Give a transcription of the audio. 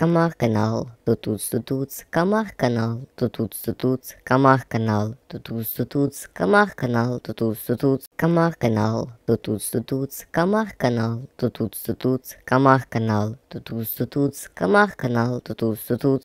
Комар канал, тутуц тутуц, комар канал, тутуц тутуц, комар канал, тутуц тутуц, комар канал, тутуц тутуц, комар канал, тутуц тутуц, комар канал, тутуц тутуц, комар канал, тутуц тутуц, комар канал, тутуц тутуц,